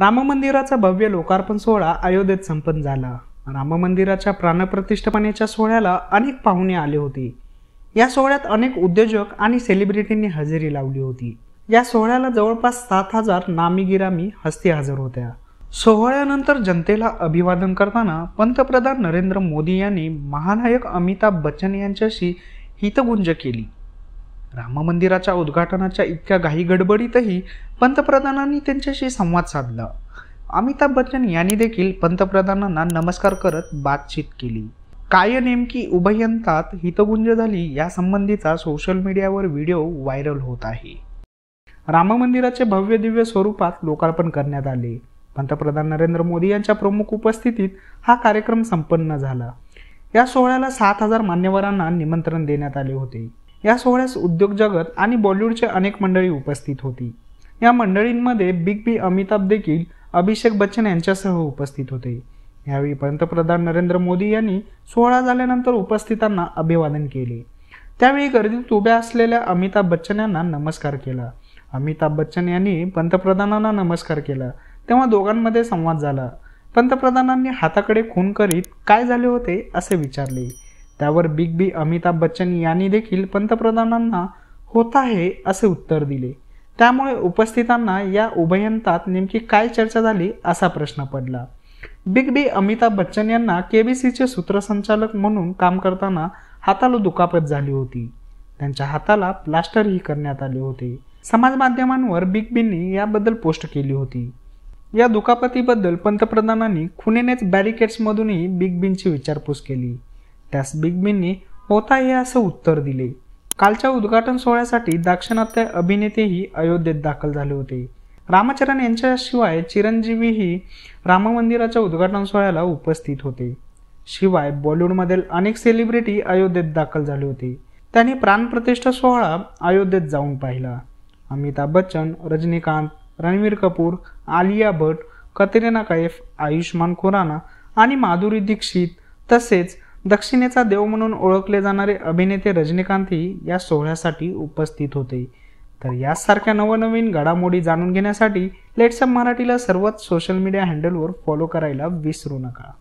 राम मंदिराचा भव्य लोकार्पण सोहळा अयोध्येत संपन्न झाला राम मंदिराच्या प्राणप्रतिष्ठापनेच्या सोहळ्याला अनेक पाहुणे आले होते या सोहळ्यात अनेक उद्योजक आणि सेलिब्रिटींनी हजेरी लावली होती या सोहळ्याला जवळपास सात हजार नामी गिरामी हस्ती हजर होत्या सोहळ्यानंतर जनतेला अभिवादन करताना पंतप्रधान नरेंद्र मोदी यांनी महानायक अमिताभ बच्चन यांच्याशी हितगुंज केली राम मंदिराच्या उद्घाटनाच्या इतक्या घाई गडबडीतही पंतप्रधानांनी त्यांच्याशी संवाद साधला अमिताभ बच्चन यांनी देखील पंतप्रधानांना नमस्कार करत बातचीत केली काय नेमकी उभयंतात हितगुंज झाली यासंबंधीचा सोशल मीडियावर व्हिडिओ व्हायरल होत आहे राम मंदिराचे भव्य दिव्य स्वरूपात लोकार्पण करण्यात आले पंतप्रधान नरेंद्र मोदी यांच्या प्रमुख उपस्थितीत हा कार्यक्रम संपन्न झाला या सोहळ्याला सात हजार मान्यवरांना निमंत्रण देण्यात आले होते या सोहळ्यास उद्योग जगत आणि बॉलिवूडचे अनेक मंडळी उपस्थित होती या मंडळींमध्ये बिग बी अमिताभ देखील अभिषेक बच्चन यांच्यासह उपस्थित होते यावेळी पंतप्रधान नरेंद्र मोदी यांनी सोहळा झाल्यानंतर उपस्थितांना अभिवादन केले त्यावेळी गर्दीत उभ्या असलेल्या अमिताभ बच्चन यांना नमस्कार केला अमिताभ बच्चन यांनी पंतप्रधानांना नमस्कार केला तेव्हा दोघांमध्ये संवाद झाला पंतप्रधानांनी हाताकडे खून करीत काय झाले होते असे विचारले त्यावर बिग बी अमिताभ बच्चन यांनी देखील पंतप्रधानांना होत आहे असे उत्तर दिले त्यामुळे उपस्थितांना या उभयंतात नेमकी काय चर्चा झाली असा प्रश्न पडला बिग बी अमिताभ बच्चन यांना सीचे सूत्रसंचालक म्हणून काम करताना हाताला दुखापत झाली होती त्यांच्या हाताला प्लास्टरही करण्यात आले होते समाज माध्यमांवर बिग बींनी याबद्दल पोस्ट केली होती या दुखापतीबद्दल पंतप्रधानांनी खुनेनेच बॅरिकेड्समधूनही बिग बींची विचारपूस केली त्यास बिगबींनी होता हे असं उत्तर दिले कालच्या उद्घाटन सोहळ्यासाठी दाक्षिणात्य अभिनेतेही अयोध्येत दाखल झाले होते रामचरण यांच्याशिवाय चिरंजीवीही राम मंदिराच्या उद्घाटन सोहळ्याला उपस्थित होते शिवाय बॉलिवूडमधील अनेक सेलिब्रिटी अयोध्येत दाखल झाले होते त्यांनी प्राणप्रतिष्ठा सोहळा अयोध्येत जाऊन पाहिला अमिताभ बच्चन रजनीकांत रणवीर कपूर आलिया भट कतरीना कैफ आयुष्मान खुराना आणि माधुरी दीक्षित तसेच दक्षिणेचा देव म्हणून ओळखले जाणारे अभिनेते रजनीकांतही या सोहळ्यासाठी उपस्थित होते तर यासारख्या नवनवीन घडामोडी जाणून घेण्यासाठी लेट्सअप मराठीला सर्वच सोशल मीडिया हँडलवर फॉलो करायला विसरू नका